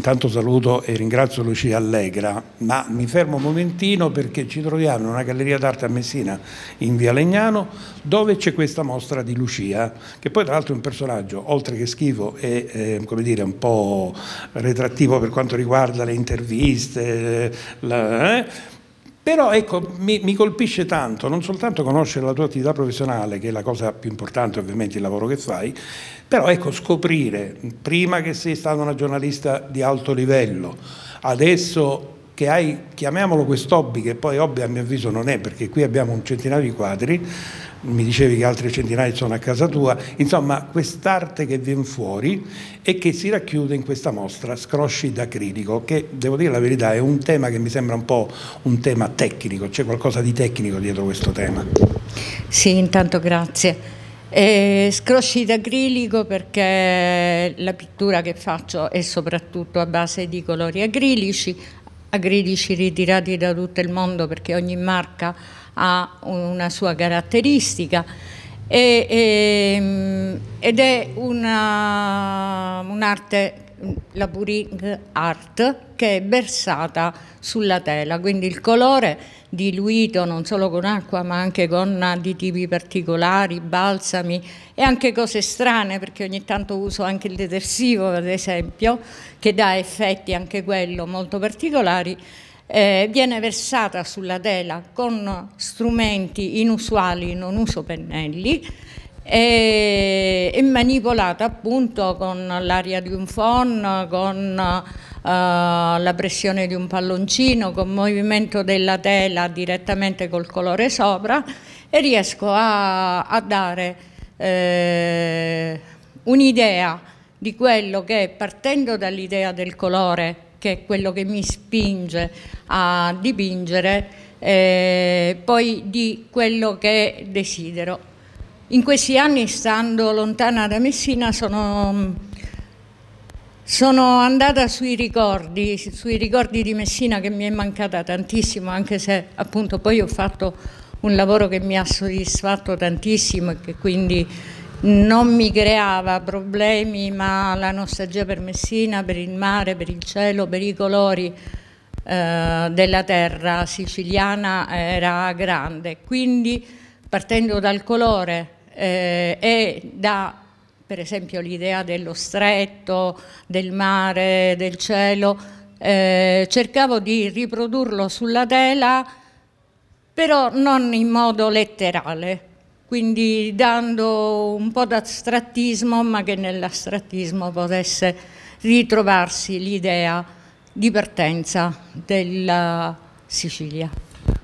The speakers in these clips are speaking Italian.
intanto saluto e ringrazio Lucia Allegra, ma mi fermo un momentino perché ci troviamo in una galleria d'arte a Messina, in via Legnano, dove c'è questa mostra di Lucia, che poi tra l'altro è un personaggio, oltre che schifo, è eh, come dire, un po' retrattivo per quanto riguarda le interviste, la, eh, però ecco, mi, mi, colpisce tanto non soltanto conoscere la tua attività professionale, che è la cosa più importante ovviamente il lavoro che fai, però ecco scoprire, prima che sei stata una giornalista di alto livello, adesso che hai, chiamiamolo quest'hobby, che poi hobby a mio avviso non è, perché qui abbiamo un centinaio di quadri, mi dicevi che altri centinaia sono a casa tua, insomma quest'arte che viene fuori e che si racchiude in questa mostra Scrosci d'acrilico, che devo dire la verità è un tema che mi sembra un po' un tema tecnico, c'è qualcosa di tecnico dietro questo tema. Sì, intanto grazie. Eh, scrosci d'acrilico perché la pittura che faccio è soprattutto a base di colori acrilici, acrilici ritirati da tutto il mondo perché ogni marca ha ha una sua caratteristica e, e, ehm, ed è un'arte, un la Puring Art, che è versata sulla tela, quindi il colore diluito non solo con acqua ma anche con additivi particolari, balsami e anche cose strane perché ogni tanto uso anche il detersivo ad esempio che dà effetti anche quello molto particolari eh, viene versata sulla tela con strumenti inusuali, non uso pennelli, e, eh, e manipolata appunto con l'aria di un phon, con uh, la pressione di un palloncino, con movimento della tela direttamente col colore sopra e riesco a, a dare eh, un'idea di quello che partendo dall'idea del colore che è quello che mi spinge a dipingere, eh, poi di quello che desidero. In questi anni, stando lontana da Messina, sono, sono andata sui ricordi, sui ricordi di Messina che mi è mancata tantissimo, anche se appunto poi ho fatto un lavoro che mi ha soddisfatto tantissimo e che quindi non mi creava problemi, ma la nostalgia per Messina, per il mare, per il cielo, per i colori eh, della terra siciliana era grande. Quindi partendo dal colore eh, e da per esempio l'idea dello stretto, del mare, del cielo, eh, cercavo di riprodurlo sulla tela però non in modo letterale, quindi dando un po' d'astrattismo, ma che nell'astrattismo potesse ritrovarsi l'idea di partenza della Sicilia.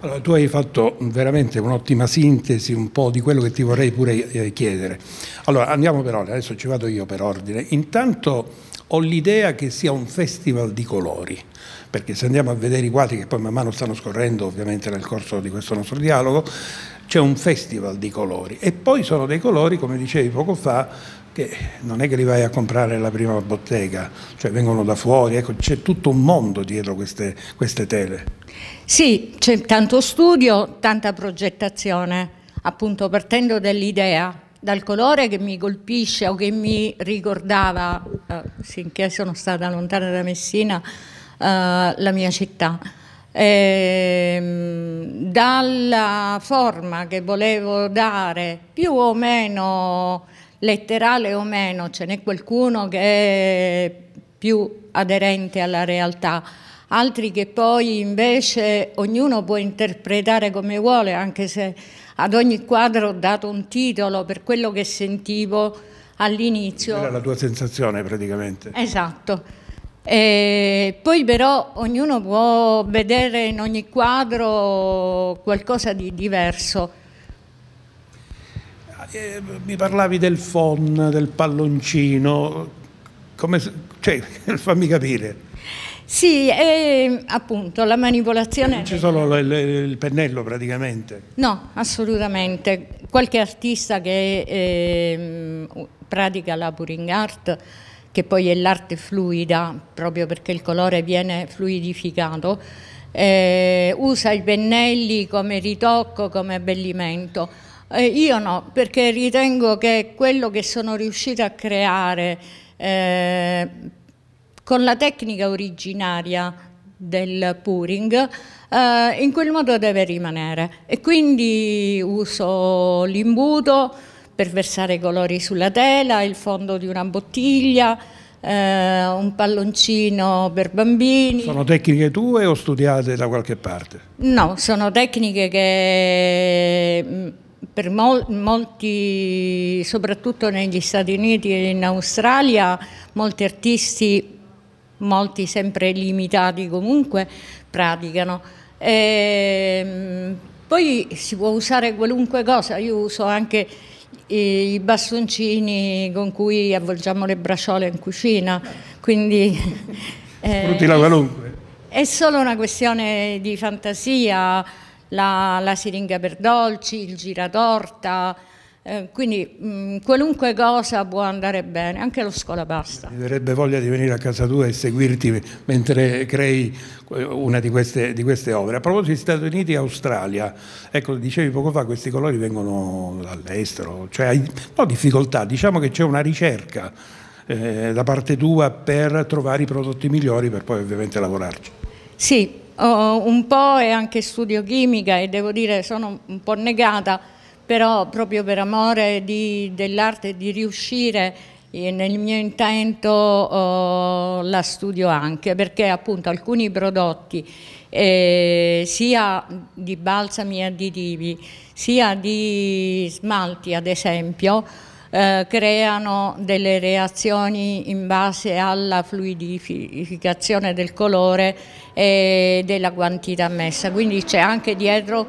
Allora, tu hai fatto veramente un'ottima sintesi un po' di quello che ti vorrei pure eh, chiedere. Allora, andiamo per ordine, adesso ci vado io per ordine. Intanto ho l'idea che sia un festival di colori, perché se andiamo a vedere i quadri che poi man mano stanno scorrendo ovviamente nel corso di questo nostro dialogo, c'è un festival di colori e poi sono dei colori, come dicevi poco fa, che non è che li vai a comprare alla prima bottega, cioè vengono da fuori, ecco, c'è tutto un mondo dietro queste, queste tele. Sì, c'è tanto studio, tanta progettazione, appunto partendo dall'idea, dal colore che mi colpisce o che mi ricordava, eh, finché sono stata lontana da Messina, eh, la mia città. E, ehm, dalla forma che volevo dare, più o meno letterale o meno, ce n'è qualcuno che è più aderente alla realtà altri che poi invece ognuno può interpretare come vuole, anche se ad ogni quadro ho dato un titolo per quello che sentivo all'inizio. Era la tua sensazione praticamente. Esatto. E poi però ognuno può vedere in ogni quadro qualcosa di diverso. Eh, mi parlavi del fon, del palloncino, come, cioè, fammi capire. Sì, e, ehm, appunto la manipolazione... Non ci sono le, le, il pennello praticamente? No, assolutamente. Qualche artista che eh, pratica la puring art, che poi è l'arte fluida, proprio perché il colore viene fluidificato, eh, usa i pennelli come ritocco, come abbellimento. Eh, io no, perché ritengo che quello che sono riuscita a creare eh, con la tecnica originaria del pouring, eh, in quel modo deve rimanere. E quindi uso l'imbuto per versare i colori sulla tela, il fondo di una bottiglia, eh, un palloncino per bambini. Sono tecniche tue o studiate da qualche parte? No, sono tecniche che mm, per mol molti, soprattutto negli Stati Uniti e in Australia, molti artisti molti sempre limitati comunque praticano. E, ehm, poi si può usare qualunque cosa, io uso anche i bastoncini con cui avvolgiamo le braciole in cucina, quindi... Eh, Sfruttila la qualunque. È solo una questione di fantasia, la, la siringa per dolci, il giratorta, eh, quindi mh, mm, qualunque cosa può andare bene, anche lo scuola basta. Mi verrebbe voglia di venire a casa tua e seguirti mentre crei una di queste, di queste opere. A proposito di Stati Uniti e Australia, ecco, dicevi poco fa, questi colori vengono dall'estero, cioè hai no, difficoltà, diciamo che c'è una ricerca eh, da parte tua per trovare i prodotti migliori per poi ovviamente lavorarci. Sì, oh, un po' è anche studio chimica e devo dire sono un po' negata però proprio per amore dell'arte di riuscire eh, nel mio intento oh, la studio anche perché appunto alcuni prodotti eh, sia di balsami additivi sia di smalti ad esempio eh, creano delle reazioni in base alla fluidificazione del colore e della quantità messa quindi c'è anche dietro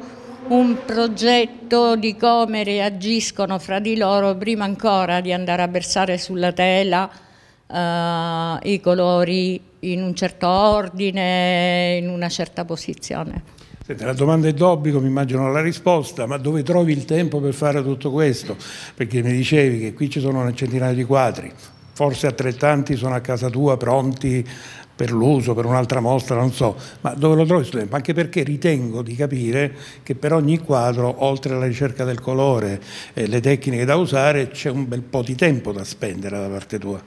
un progetto di come reagiscono fra di loro prima ancora di andare a versare sulla tela eh, i colori in un certo ordine, in una certa posizione. Senta, la domanda è d'obbligo, mi immagino la risposta, ma dove trovi il tempo per fare tutto questo? Perché mi dicevi che qui ci sono una centinaia di quadri, forse altrettanti sono a casa tua pronti per l'uso, per un'altra mostra, non so, ma dove lo trovi studente? Anche perché ritengo di capire che per ogni quadro, oltre alla ricerca del colore e le tecniche da usare, c'è un bel po' di tempo da spendere da parte tua.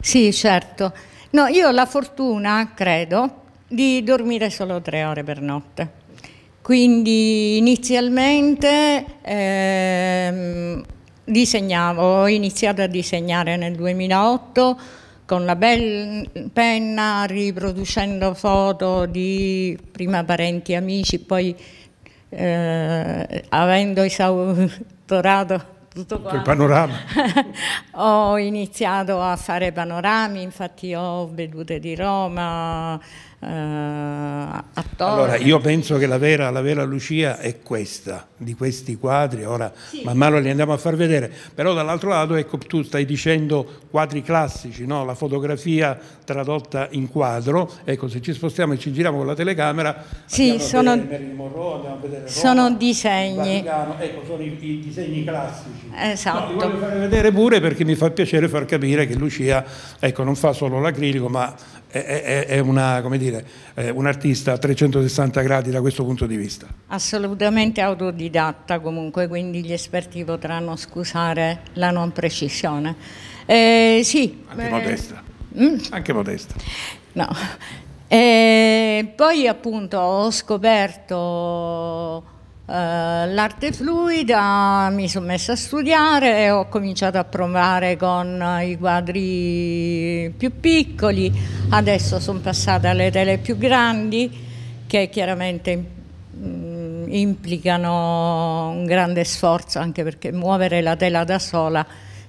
Sì, certo. No, io ho la fortuna, credo, di dormire solo tre ore per notte. Quindi inizialmente ehm, Disegnavo, ho iniziato a disegnare nel 2008 con la penna, riproducendo foto di prima parenti, e amici, poi eh, avendo esautorato tutto quanto, il panorama. ho iniziato a fare panorami, infatti ho vedute di Roma, eh, attori. Allora, io penso che la vera, la vera, Lucia è questa, di questi quadri, ora sì. man mano li andiamo a far vedere, però dall'altro lato, ecco, tu stai dicendo quadri classici, no? la fotografia tradotta in quadro, ecco, se ci spostiamo e ci giriamo con la telecamera, sì, sono, Monroe, Roma, sono disegni. Ecco, sono i, i, disegni classici. Esatto. No, voglio far vedere pure perché mi fa piacere far capire che Lucia, ecco, non fa solo l'acrilico, ma è, una, dire, è un artista a 360 gradi da questo punto di vista. Assolutamente autodidatta comunque, quindi gli esperti potranno scusare la non precisione. Eh, sì, anche eh, modesta. Mm? Anche modesta. No. Eh, poi appunto ho scoperto eh, l'arte fluida mi sono messa a studiare e ho cominciato a provare con eh, i quadri più piccoli, adesso sono passata alle tele più grandi che chiaramente mh, mm, implicano un grande sforzo anche perché muovere la tela da sola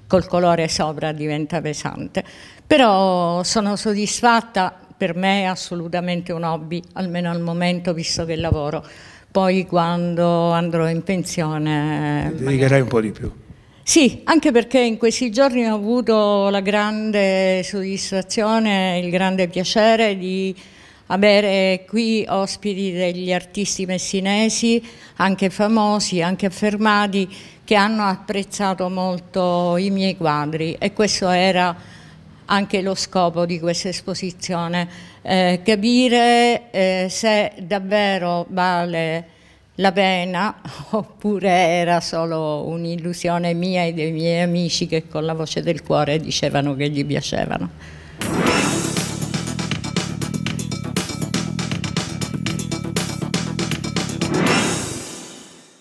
col colore sopra diventa pesante. Però sono soddisfatta, per me è assolutamente un hobby, almeno al momento visto che lavoro poi quando andrò in pensione... Eh, Ti dedicherai magari... un po' di più. Sì, anche perché in questi giorni ho avuto la grande soddisfazione, il grande piacere di avere qui ospiti degli artisti messinesi, anche famosi, anche affermati, che hanno apprezzato molto i miei quadri e questo era anche lo scopo di questa esposizione eh, capire eh, se davvero vale la pena oppure era solo un'illusione mia e dei miei amici che con la voce del cuore dicevano che gli piacevano.